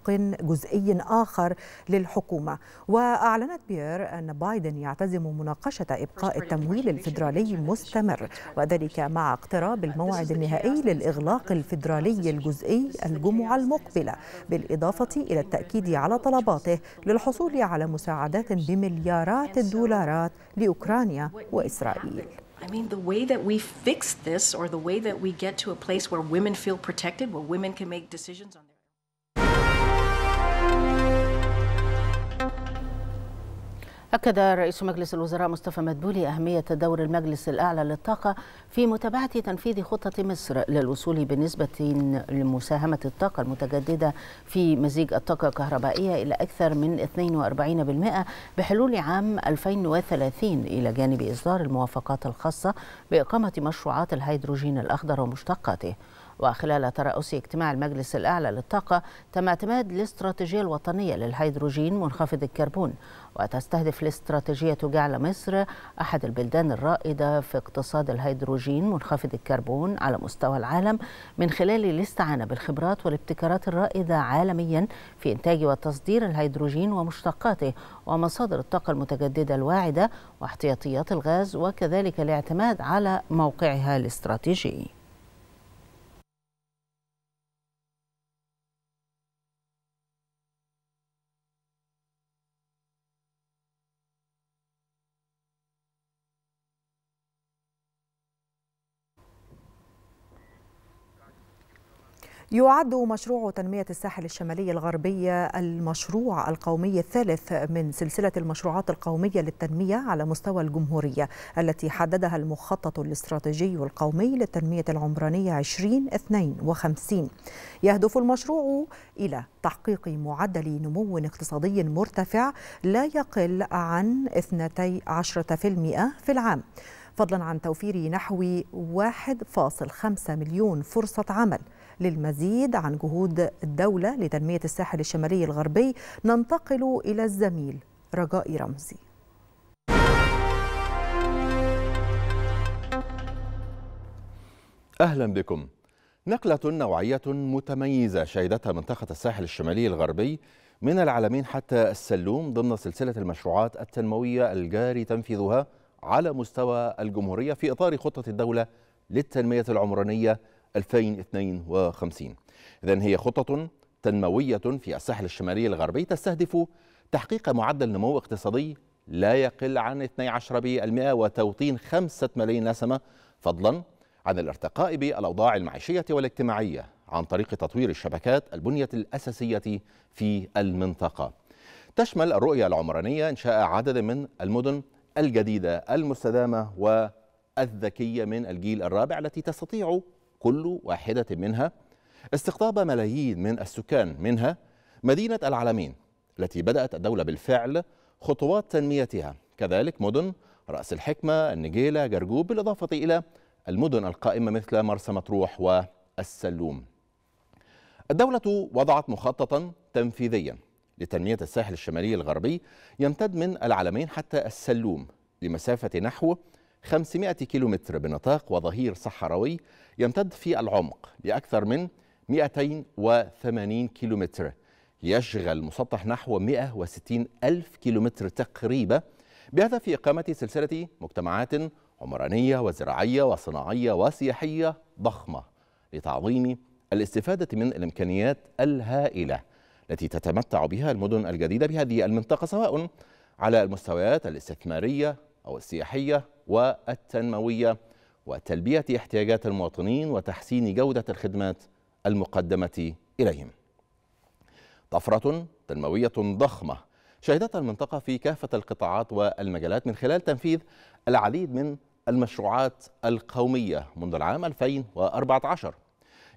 جزئي آخر للحكومة وأعلنت بيير أن بايدن يعتزم مناقشة إبقاء التمويل الفيدرالي مستمر وذلك مع اقتراب الموعد النهائي للإغلاق الفيدرالي الجزئي الجمعة المقبلة بالإضافة إلى التأكيد على طلباته للحصول على مساعدة مساعدات بمليارات الدولارات لأوكرانيا وإسرائيل I mean, the way that we fix this or the way that we get to a place where women feel protected, where women can make decisions on أكد رئيس مجلس الوزراء مصطفى مدبولي أهمية دور المجلس الأعلى للطاقة في متابعة تنفيذ خطة مصر للوصول بنسبة لمساهمة الطاقة المتجددة في مزيج الطاقة الكهربائية إلى أكثر من 42% بحلول عام 2030 إلى جانب إصدار الموافقات الخاصة بإقامة مشروعات الهيدروجين الأخضر ومشتقاته وخلال ترأس اجتماع المجلس الأعلى للطاقة تم اعتماد الاستراتيجية الوطنية للهيدروجين منخفض الكربون وتستهدف الاستراتيجية جعل مصر أحد البلدان الرائدة في اقتصاد الهيدروجين منخفض الكربون على مستوى العالم من خلال الاستعانة بالخبرات والابتكارات الرائدة عالميا في إنتاج وتصدير الهيدروجين ومشتقاته ومصادر الطاقة المتجددة الواعدة واحتياطيات الغاز وكذلك الاعتماد على موقعها الاستراتيجي يعد مشروع تنمية الساحل الشمالي الغربي المشروع القومي الثالث من سلسلة المشروعات القومية للتنمية على مستوى الجمهورية التي حددها المخطط الاستراتيجي القومي للتنمية العمرانية 2052 يهدف المشروع إلى تحقيق معدل نمو اقتصادي مرتفع لا يقل عن 12% في العام فضلا عن توفير نحو 1.5 مليون فرصة عمل للمزيد عن جهود الدولة لتنمية الساحل الشمالي الغربي ننتقل إلى الزميل رجاء رمزي أهلا بكم نقلة نوعية متميزة شهدتها منطقة الساحل الشمالي الغربي من العالمين حتى السلوم ضمن سلسلة المشروعات التنموية الجاري تنفيذها على مستوى الجمهورية في إطار خطة الدولة للتنمية العمرانية 2052 إذا هي خطة تنموية في الساحل الشمالي الغربي تستهدف تحقيق معدل نمو اقتصادي لا يقل عن 12% وتوطين 5 ملايين نسمة فضلا عن الارتقاء بالأوضاع المعيشية والاجتماعية عن طريق تطوير الشبكات البنية الأساسية في المنطقة تشمل الرؤية العمرانية إنشاء عدد من المدن الجديدة المستدامة والذكية من الجيل الرابع التي تستطيع كل واحدة منها استقطاب ملايين من السكان منها مدينة العلمين التي بدأت الدولة بالفعل خطوات تنميتها كذلك مدن رأس الحكمة النجيلة جرجوب بالإضافة إلى المدن القائمة مثل مرسى مطروح والسلوم الدولة وضعت مخططا تنفيذيا لتنمية الساحل الشمالي الغربي يمتد من العلمين حتى السلوم لمسافة نحو 500 كيلومتر بنطاق وظهير صحراوي يمتد في العمق لأكثر من 280 كيلومتر يشغل مسطح نحو 160 ألف كيلومتر تقريبا بهدف إقامة سلسلة مجتمعات عمرانية وزراعية وصناعية وسياحية ضخمة لتعظيم الاستفادة من الإمكانيات الهائلة التي تتمتع بها المدن الجديدة بهذه المنطقة سواء على المستويات الاستثمارية أو السياحية والتنموية وتلبية احتياجات المواطنين وتحسين جودة الخدمات المقدمة إليهم طفرة تنموية ضخمة شهدتها المنطقة في كافة القطاعات والمجالات من خلال تنفيذ العديد من المشروعات القومية منذ العام 2014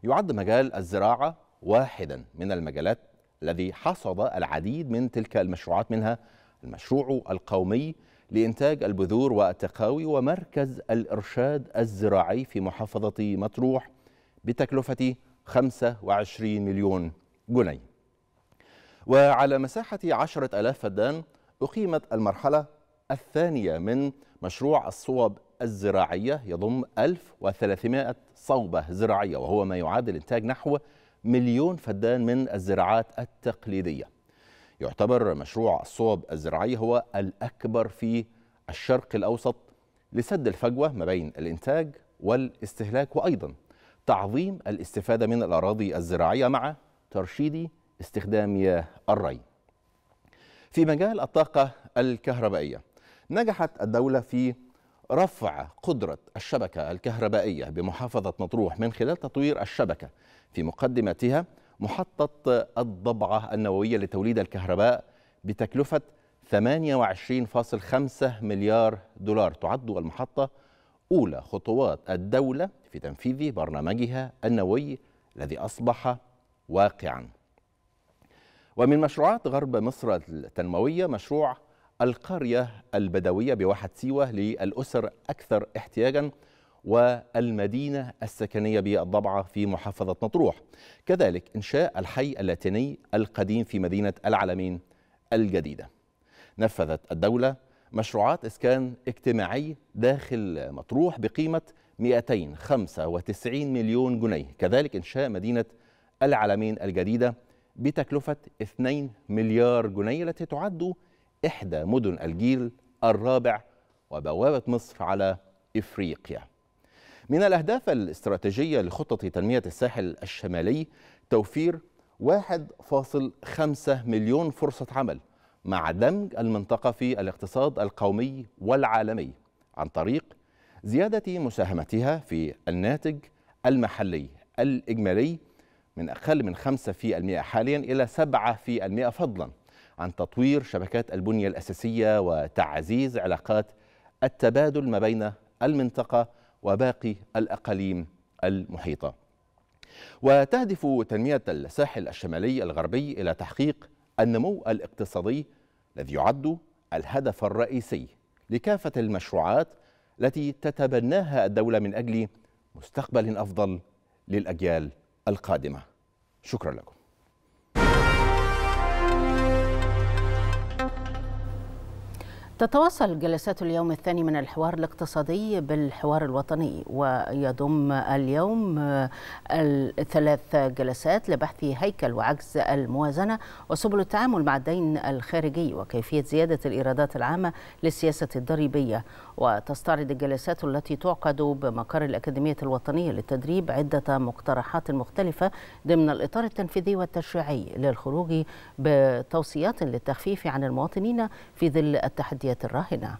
يعد مجال الزراعة واحدا من المجالات الذي حصد العديد من تلك المشروعات منها المشروع القومي لإنتاج البذور والتقاوي ومركز الإرشاد الزراعي في محافظة مطروح بتكلفة 25 مليون جنيه وعلى مساحة 10000 ألاف فدان أقيمت المرحلة الثانية من مشروع الصوب الزراعية يضم 1300 صوبة زراعية وهو ما يعادل إنتاج نحو مليون فدان من الزراعات التقليدية يعتبر مشروع الصوب الزراعي هو الأكبر في الشرق الأوسط لسد الفجوة ما بين الإنتاج والاستهلاك وأيضا تعظيم الاستفادة من الأراضي الزراعية مع ترشيد استخدام الري في مجال الطاقة الكهربائية نجحت الدولة في رفع قدرة الشبكة الكهربائية بمحافظة مطروح من خلال تطوير الشبكة في مقدمتها محطة الضبعة النووية لتوليد الكهرباء بتكلفة 28.5 مليار دولار تعد المحطة أولى خطوات الدولة في تنفيذ برنامجها النووي الذي أصبح واقعا ومن مشروعات غرب مصر التنموية مشروع القرية البدوية بواحة سيوة للأسر أكثر احتياجاً والمدينة السكنية بالضبعة في محافظة مطروح كذلك إنشاء الحي اللاتيني القديم في مدينة العالمين الجديدة نفذت الدولة مشروعات إسكان اجتماعي داخل مطروح بقيمة 295 مليون جنيه كذلك إنشاء مدينة العالمين الجديدة بتكلفة 2 مليار جنيه التي تعد إحدى مدن الجيل الرابع وبوابة مصر على إفريقيا من الأهداف الاستراتيجية لخطة تنمية الساحل الشمالي توفير 1.5 مليون فرصة عمل مع دمج المنطقة في الاقتصاد القومي والعالمي عن طريق زيادة مساهمتها في الناتج المحلي الإجمالي من أقل من 5% حاليا إلى 7% فضلا عن تطوير شبكات البنية الأساسية وتعزيز علاقات التبادل ما بين المنطقة وباقي الأقاليم المحيطة وتهدف تنمية الساحل الشمالي الغربي إلى تحقيق النمو الاقتصادي الذي يعد الهدف الرئيسي لكافة المشروعات التي تتبناها الدولة من أجل مستقبل أفضل للأجيال القادمة شكرا لكم تتواصل جلسات اليوم الثاني من الحوار الاقتصادي بالحوار الوطني ويضم اليوم آه، الثلاث جلسات لبحث هيكل وعجز الموازنة وسبل التعامل مع الدين الخارجي وكيفية زيادة الإيرادات العامة للسياسة الضريبية وتستعرض الجلسات التي تعقد بمقر الأكاديمية الوطنية للتدريب عدة مقترحات مختلفة ضمن الإطار التنفيذي والتشريعي للخروج بتوصيات للتخفيف عن المواطنين في ظل التحديات الراهنة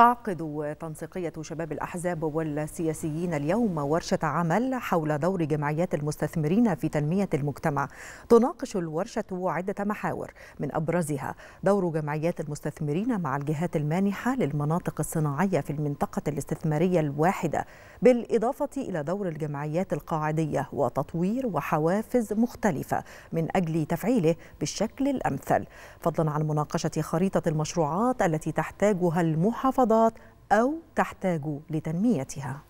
تعقد تنسيقية شباب الأحزاب والسياسيين اليوم ورشة عمل حول دور جمعيات المستثمرين في تنمية المجتمع تناقش الورشة عدة محاور من أبرزها دور جمعيات المستثمرين مع الجهات المانحة للمناطق الصناعية في المنطقة الاستثمارية الواحدة بالإضافة إلى دور الجمعيات القاعدية وتطوير وحوافز مختلفة من أجل تفعيله بالشكل الأمثل فضلا عن مناقشة خريطة المشروعات التي تحتاجها المحافظة الاقتصادات أو تحتاج لتنميتها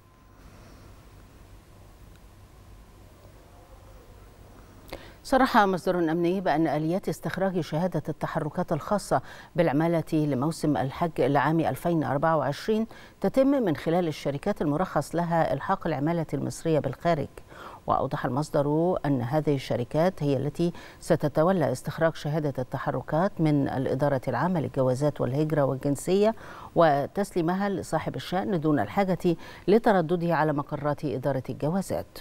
صرح مصدر أمني بأن آليات استخراج شهادة التحركات الخاصة بالعمالة لموسم الحج لعام 2024 تتم من خلال الشركات المرخص لها إلحاق العمالة المصرية بالخارج وأوضح المصدر أن هذه الشركات هي التي ستتولى استخراج شهادة التحركات من الإدارة العامة للجوازات والهجرة والجنسية وتسليمها لصاحب الشأن دون الحاجة لتردده على مقرات إدارة الجوازات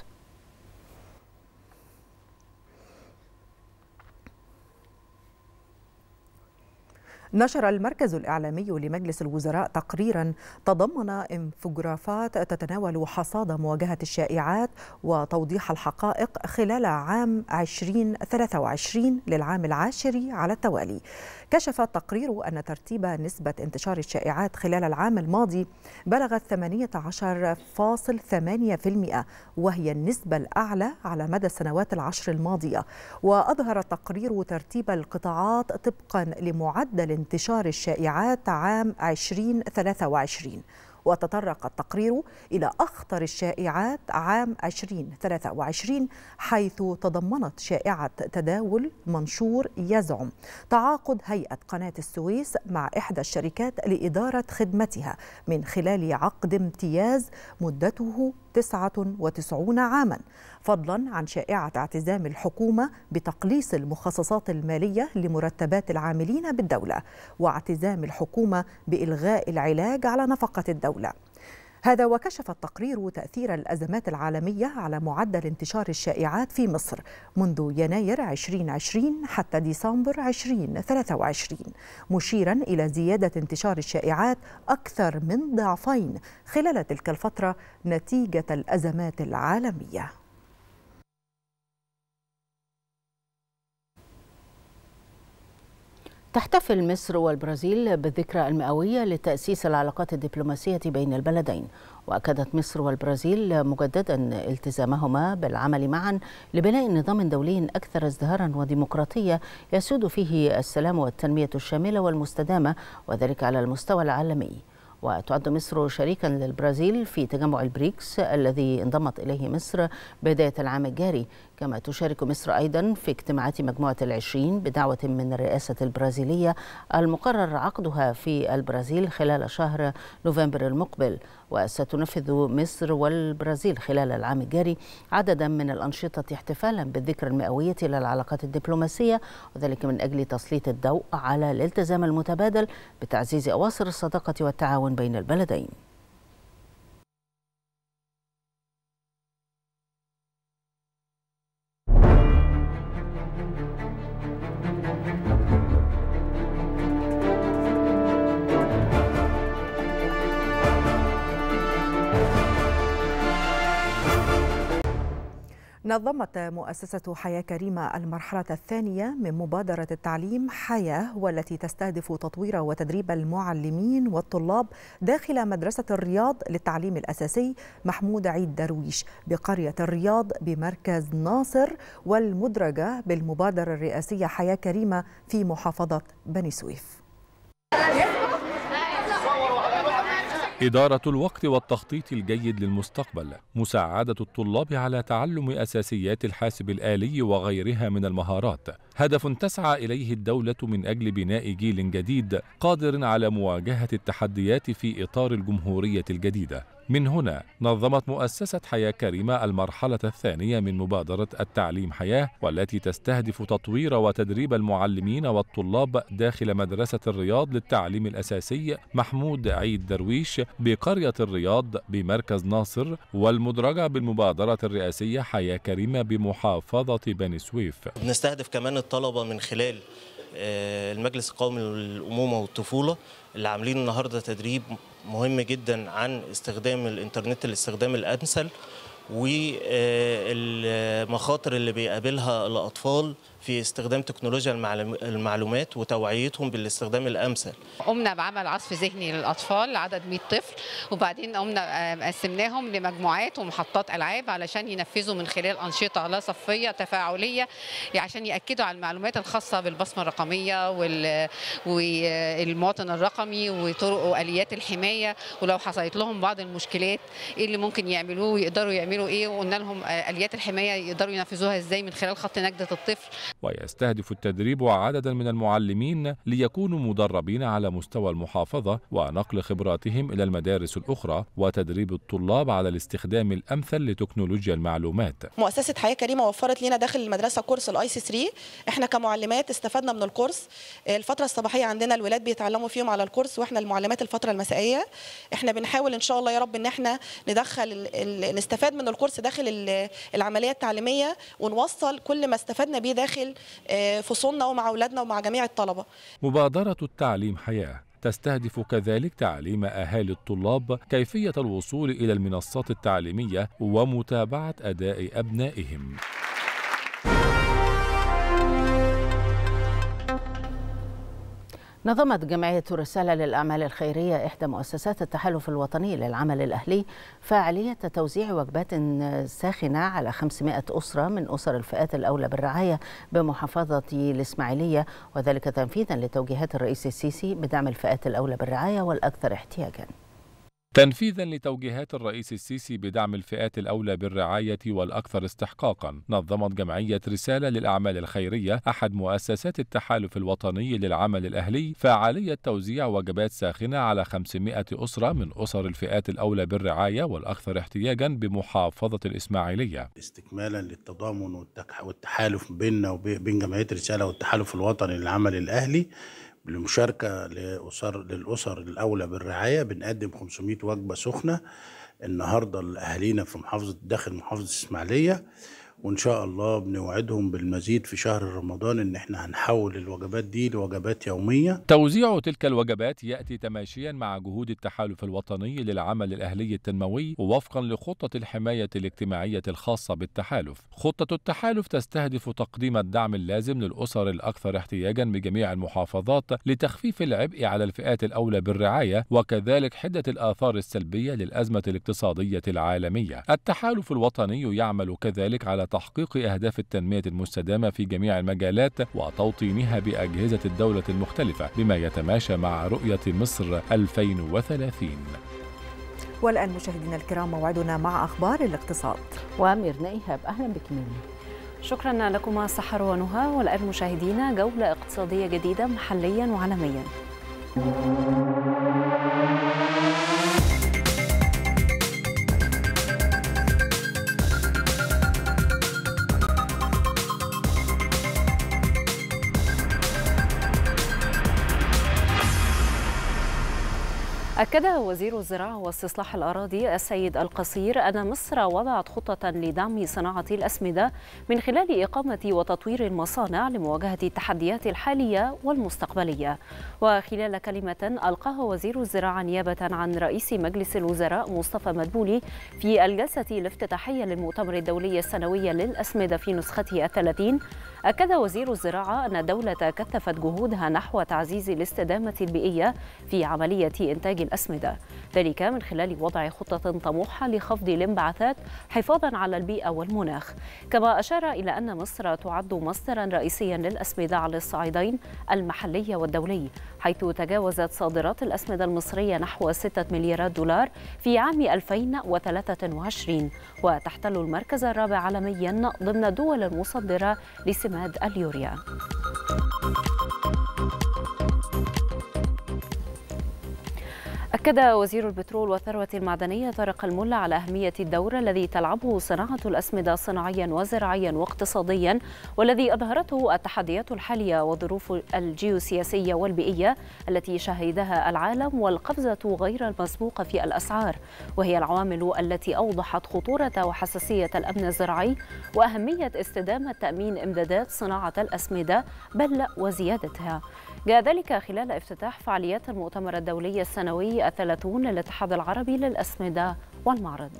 نشر المركز الإعلامي لمجلس الوزراء تقريرا تضمن انفجرافات تتناول حصاد مواجهة الشائعات وتوضيح الحقائق خلال عام 2023 للعام العاشر على التوالي كشف التقرير أن ترتيب نسبة انتشار الشائعات خلال العام الماضي بلغت 18.8% وهي النسبة الأعلى على مدى السنوات العشر الماضية وأظهر التقرير ترتيب القطاعات طبقا لمعدل انتشار الشائعات عام 2023 وتطرق التقرير إلى أخطر الشائعات عام 2023 حيث تضمنت شائعة تداول منشور يزعم تعاقد هيئة قناة السويس مع إحدى الشركات لإدارة خدمتها من خلال عقد امتياز مدته 99 عاما فضلا عن شائعة اعتزام الحكومة بتقليص المخصصات المالية لمرتبات العاملين بالدولة واعتزام الحكومة بإلغاء العلاج على نفقة الدولة هذا وكشف التقرير تأثير الأزمات العالمية على معدل انتشار الشائعات في مصر منذ يناير 2020 حتى ديسمبر 2023 مشيرا إلى زيادة انتشار الشائعات أكثر من ضعفين خلال تلك الفترة نتيجة الأزمات العالمية تحتفل مصر والبرازيل بالذكرى المئوية لتأسيس العلاقات الدبلوماسية بين البلدين وأكدت مصر والبرازيل مجددا التزامهما بالعمل معا لبناء نظام دولي أكثر ازدهارا وديمقراطية يسود فيه السلام والتنمية الشاملة والمستدامة وذلك على المستوى العالمي وتعد مصر شريكا للبرازيل في تجمع البريكس الذي انضمت إليه مصر بداية العام الجاري كما تشارك مصر أيضا في اجتماعات مجموعة العشرين بدعوة من الرئاسة البرازيلية المقرر عقدها في البرازيل خلال شهر نوفمبر المقبل وستنفذ مصر والبرازيل خلال العام الجاري عددا من الأنشطة احتفالا بالذكرى المئوية للعلاقات الدبلوماسية وذلك من أجل تسليط الضوء على الالتزام المتبادل بتعزيز أواصر الصداقة والتعاون بين البلدين نظمت مؤسسة حياة كريمة المرحلة الثانية من مبادرة التعليم حياة والتي تستهدف تطوير وتدريب المعلمين والطلاب داخل مدرسة الرياض للتعليم الأساسي محمود عيد درويش بقرية الرياض بمركز ناصر والمدرجة بالمبادرة الرئاسية حياة كريمة في محافظة بني سويف. إدارة الوقت والتخطيط الجيد للمستقبل، مساعدة الطلاب على تعلم أساسيات الحاسب الآلي وغيرها من المهارات، هدف تسعى إليه الدولة من أجل بناء جيل جديد قادر على مواجهة التحديات في إطار الجمهورية الجديدة. من هنا نظمت مؤسسة حياة كريمة المرحلة الثانية من مبادرة التعليم حياة والتي تستهدف تطوير وتدريب المعلمين والطلاب داخل مدرسة الرياض للتعليم الأساسي محمود عيد درويش بقرية الرياض بمركز ناصر والمدرجة بالمبادرة الرئاسية حياة كريمة بمحافظة بني سويف نستهدف كمان الطلبة من خلال آه، المجلس القومي للامومه والطفوله اللي عاملين النهارده تدريب مهم جدا عن استخدام الانترنت الاستخدام الامثل والمخاطر اللي بيقابلها الاطفال في استخدام تكنولوجيا المعلومات وتوعيتهم بالاستخدام الامثل. قمنا بعمل عصف ذهني للاطفال لعدد 100 طفل وبعدين قمنا آه، قسمناهم لمجموعات ومحطات العاب علشان ينفذوا من خلال انشطه لا صفيه تفاعليه عشان ياكدوا على المعلومات الخاصه بالبصمه الرقميه والمواطن الرقمي وطرق واليات الحمايه ولو حصلت لهم بعض المشكلات ايه اللي ممكن يعملوه ويقدروا يعملوا ايه وقلنا لهم آه، اليات الحمايه يقدروا ينفذوها ازاي من خلال خط نجده الطفل ويستهدف التدريب عددا من المعلمين ليكونوا مدربين على مستوى المحافظة ونقل خبراتهم إلى المدارس الأخرى وتدريب الطلاب على الاستخدام الأمثل لتكنولوجيا المعلومات مؤسسة حياة كريمة وفرت لنا داخل المدرسة كورس الاي سي 3 احنا كمعلمات استفدنا من الكورس الفترة الصباحية عندنا الولاد بيتعلموا فيهم على الكورس واحنا المعلمات الفترة المسائية احنا بنحاول ان شاء الله يا رب ان احنا ندخل نستفاد من الكورس داخل العملية التعليمية ونوصل كل ما استفدنا بيه داخل داخل آه، فصولنا ومع أولادنا ومع جميع الطلبة مبادرة التعليم حياة تستهدف كذلك تعليم أهالي الطلاب كيفية الوصول إلى المنصات التعليمية ومتابعة أداء أبنائهم نظمت جمعية رسالة للأعمال الخيرية إحدى مؤسسات التحالف الوطني للعمل الأهلي فعالية توزيع وجبات ساخنة على 500 أسرة من أسر الفئات الأولى بالرعاية بمحافظة الإسماعيلية وذلك تنفيذا لتوجيهات الرئيس السيسي بدعم الفئات الأولى بالرعاية والأكثر احتياجاً تنفيذا لتوجيهات الرئيس السيسي بدعم الفئات الاولى بالرعايه والاكثر استحقاقا نظمت جمعيه رساله للاعمال الخيريه احد مؤسسات التحالف الوطني للعمل الاهلي فعاليه توزيع وجبات ساخنه على 500 اسره من اسر الفئات الاولى بالرعايه والاكثر احتياجا بمحافظه الاسماعيليه استكمالا للتضامن والتحالف بيننا وبين جمعيه رساله والتحالف الوطني للعمل الاهلي للمشاركة لأسر للأسر الأولى بالرعاية بنقدم 500 وجبة سخنة النهاردة لأهالينا في محافظة داخل محافظة الإسماعيلية وان شاء الله بنوعدهم بالمزيد في شهر رمضان ان احنا هنحول الوجبات دي لوجبات يوميه توزيع تلك الوجبات ياتي تماشيا مع جهود التحالف الوطني للعمل الاهلي التنموي ووفقا لخطه الحمايه الاجتماعيه الخاصه بالتحالف خطه التحالف تستهدف تقديم الدعم اللازم للاسر الاكثر احتياجا بجميع المحافظات لتخفيف العبء على الفئات الاولى بالرعايه وكذلك حده الاثار السلبيه للازمه الاقتصاديه العالميه التحالف الوطني يعمل كذلك على تحقيق أهداف التنمية المستدامة في جميع المجالات وتوطينها بأجهزة الدولة المختلفة بما يتماشى مع رؤية مصر 2030 والآن مشاهدينا الكرام موعدنا مع أخبار الاقتصاد وأمير إيهاب أهلا بك مني شكرا لكما سحر ونهى والآن مشاهدينا جولة اقتصادية جديدة محليا وعالميا أكد وزير الزراعة واستصلاح الأراضي السيد القصير أن مصر وضعت خطة لدعم صناعة الأسمدة من خلال إقامة وتطوير المصانع لمواجهة التحديات الحالية والمستقبلية وخلال كلمة ألقاها وزير الزراعة نيابة عن رئيس مجلس الوزراء مصطفى مدبولي في الجلسة الافتتاحية للمؤتمر الدولي السنوي للأسمدة في نسخته الثلاثين أكد وزير الزراعة أن الدولة كثفت جهودها نحو تعزيز الاستدامة البيئية في عملية إنتاج الأسمدة ذلك من خلال وضع خطة طموحة لخفض الانبعاثات حفاظا على البيئة والمناخ كما أشار إلى أن مصر تعد مصدرا رئيسيا للأسمدة على الصعيدين المحلي والدولي حيث تجاوزت صادرات الأسمدة المصرية نحو 6 مليارات دولار في عام 2023 وتحتل المركز الرابع عالميا ضمن الدول المصدرة لسبب اعتماد اليوريا أكد وزير البترول والثروة المعدنية طارق الملا على أهمية الدور الذي تلعبه صناعة الأسمدة صناعيا وزراعيا واقتصاديا والذي أظهرته التحديات الحالية والظروف الجيوسياسية والبيئية التي شهدها العالم والقفزة غير المسبوقة في الأسعار وهي العوامل التي أوضحت خطورة وحساسية الأمن الزراعي وأهمية استدامة تأمين إمدادات صناعة الأسمدة بل وزيادتها جاء ذلك خلال افتتاح فعاليات المؤتمر الدولي السنوي الثلاثون للاتحاد العربي للأسمدة والمعرض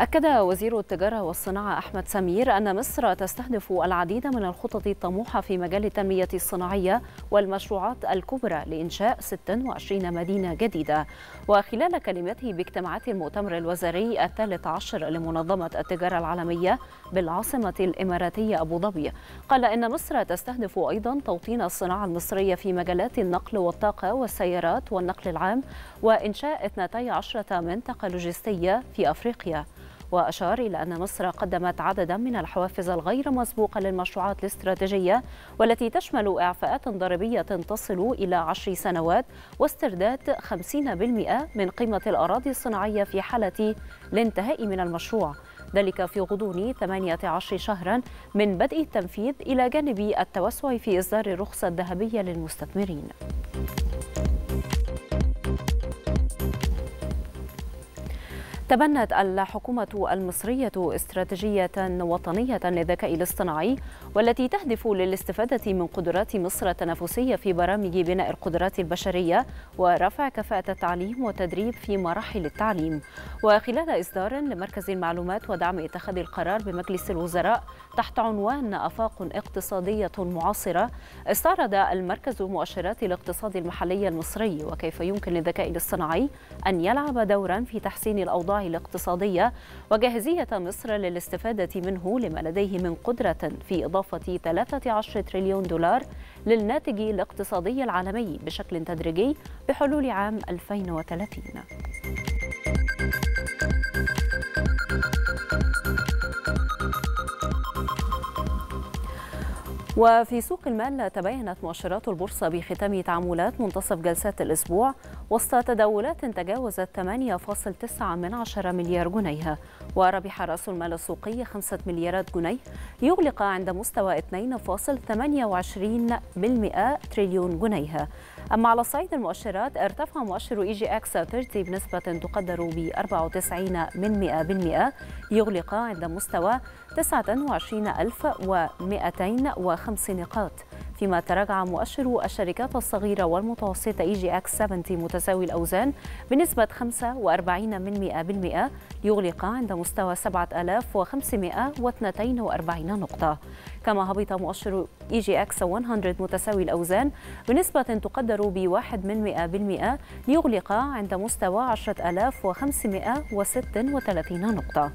أكد وزير التجارة والصناعة أحمد سمير أن مصر تستهدف العديد من الخطط الطموحة في مجال التنمية الصناعية والمشروعات الكبرى لإنشاء 26 مدينة جديدة وخلال كلمته باجتماعات المؤتمر الوزاري الثالث عشر لمنظمة التجارة العالمية بالعاصمة الإماراتية أبو ظبي قال إن مصر تستهدف أيضا توطين الصناعة المصرية في مجالات النقل والطاقة والسيارات والنقل العام وإنشاء 12 منطقة لوجستية في أفريقيا وأشار إلى أن مصر قدمت عددا من الحوافز الغير مسبوقة للمشروعات الاستراتيجية والتي تشمل إعفاءات ضريبية تصل إلى عشر سنوات واسترداد 50% من قيمة الأراضي الصناعية في حالة الانتهاء من المشروع ذلك في غضون 18 شهرا من بدء التنفيذ إلى جانب التوسع في إصدار الرخصة الذهبية للمستثمرين. تبنت الحكومة المصرية استراتيجية وطنية للذكاء الاصطناعي والتي تهدف للاستفادة من قدرات مصر التنافسية في برامج بناء القدرات البشرية ورفع كفاءة التعليم والتدريب في مراحل التعليم وخلال إصدار لمركز المعلومات ودعم اتخاذ القرار بمجلس الوزراء تحت عنوان آفاق اقتصادية معاصرة استعرض المركز مؤشرات الاقتصاد المحلي المصري وكيف يمكن للذكاء الاصطناعي أن يلعب دورا في تحسين الأوضاع الاقتصادية وجاهزية مصر للاستفادة منه لما لديه من قدرة في إضافة 13 تريليون دولار للناتج الاقتصادي العالمي بشكل تدريجي بحلول عام 2030 وفي سوق المال تباينت مؤشرات البورصة بختام تعاملات منتصف جلسات الأسبوع وسط تداولات تجاوزت 8.9 من عشرة مليار جنيه وربح رأس المال السوقي 5 مليارات جنيه يغلق عند مستوى 2.28% تريليون جنيه أما على صعيد المؤشرات ارتفع مؤشر إي جي إكس 30 بنسبة تقدر ب 94 من 100% يغلق عند مستوى 29250 خمس نقاط فيما تراجع مؤشر الشركات الصغيرة والمتوسطة إي جي أكس 70 متساوي الأوزان بنسبة 45 من ليغلق عند مستوى 7542 نقطة كما هبط مؤشر إي جي أكس 100 متساوي الأوزان بنسبة تقدر ب من 100 ليغلق عند مستوى 10536 نقطة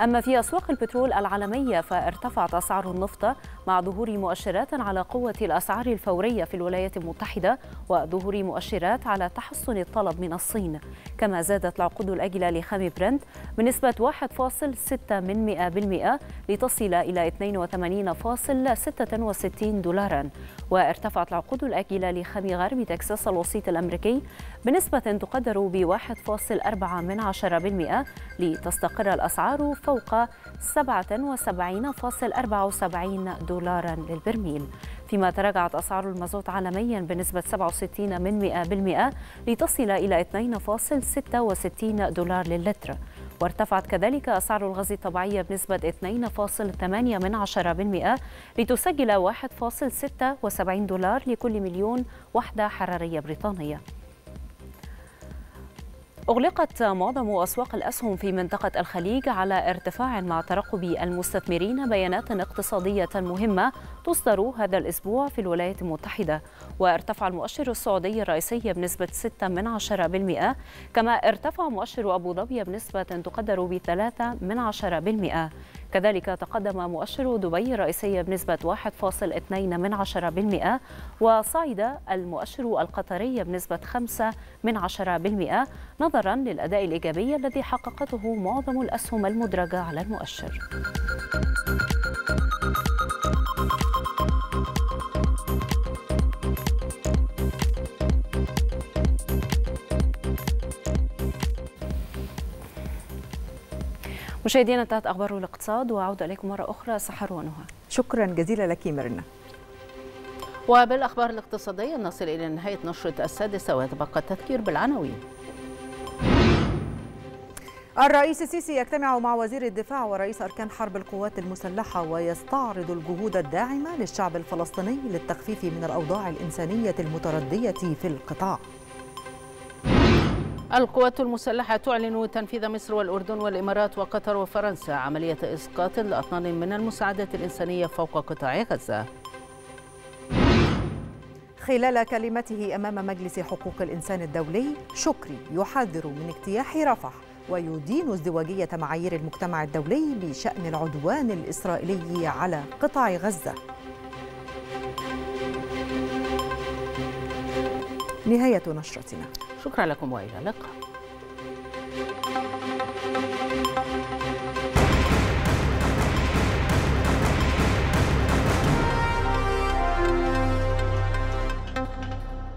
أما في أسواق البترول العالمية فارتفعت أسعار النفط مع ظهور مؤشرات على قوة الأسعار الفورية في الولايات المتحدة وظهور مؤشرات على تحسن الطلب من الصين كما زادت العقود الأجلة لخام برنت بنسبة 1.6% من لتصل إلى 82.66 دولارا وارتفعت العقود الأجلة لخام غرب تكساس الوسيط الأمريكي بنسبة تقدر ب 1.4% من لتستقر الأسعار فوق 77.74 دولار دولارا للبرميل فيما تراجعت أسعار المازوت عالميا بنسبة 67 من 100% لتصل إلى 2.66 دولار للتر وارتفعت كذلك أسعار الغاز الطبيعي بنسبة 2.8 من 10% لتسجل 1.76 دولار لكل مليون وحدة حرارية بريطانية أغلقت معظم أسواق الأسهم في منطقة الخليج على ارتفاع مع ترقب المستثمرين بيانات اقتصادية مهمة تصدر هذا الأسبوع في الولايات المتحدة وارتفع المؤشر السعودي الرئيسي بنسبة 6 من بالمئة كما ارتفع مؤشر أبو ظبي بنسبة تقدر ب من عشرة بالمئة كذلك تقدم مؤشر دبي الرئيسي بنسبة 1.2% من وصعد المؤشر القطري بنسبة 5 من نظرا للأداء الإيجابي الذي حققته معظم الأسهم المدرجة على المؤشر. مشاهدينا تحت اخبار الاقتصاد واعود اليكم مره اخرى سحر ونهى شكرا جزيلا لك مرنا وبالاخبار الاقتصاديه نصل الى نهايه نشره السادسه ويتبقى التذكير بالعناوين الرئيس السيسي يجتمع مع وزير الدفاع ورئيس أركان حرب القوات المسلحة ويستعرض الجهود الداعمة للشعب الفلسطيني للتخفيف من الأوضاع الإنسانية المتردية في القطاع القوات المسلحة تعلن تنفيذ مصر والأردن والإمارات وقطر وفرنسا عملية إسقاط لأطنان من المساعدات الإنسانية فوق قطاع غزة خلال كلمته أمام مجلس حقوق الإنسان الدولي شكري يحذر من اجتياح رفح ويدين ازدواجية معايير المجتمع الدولي بشأن العدوان الإسرائيلي على قطاع غزة نهاية نشرتنا شكرا لكم والى اللقاء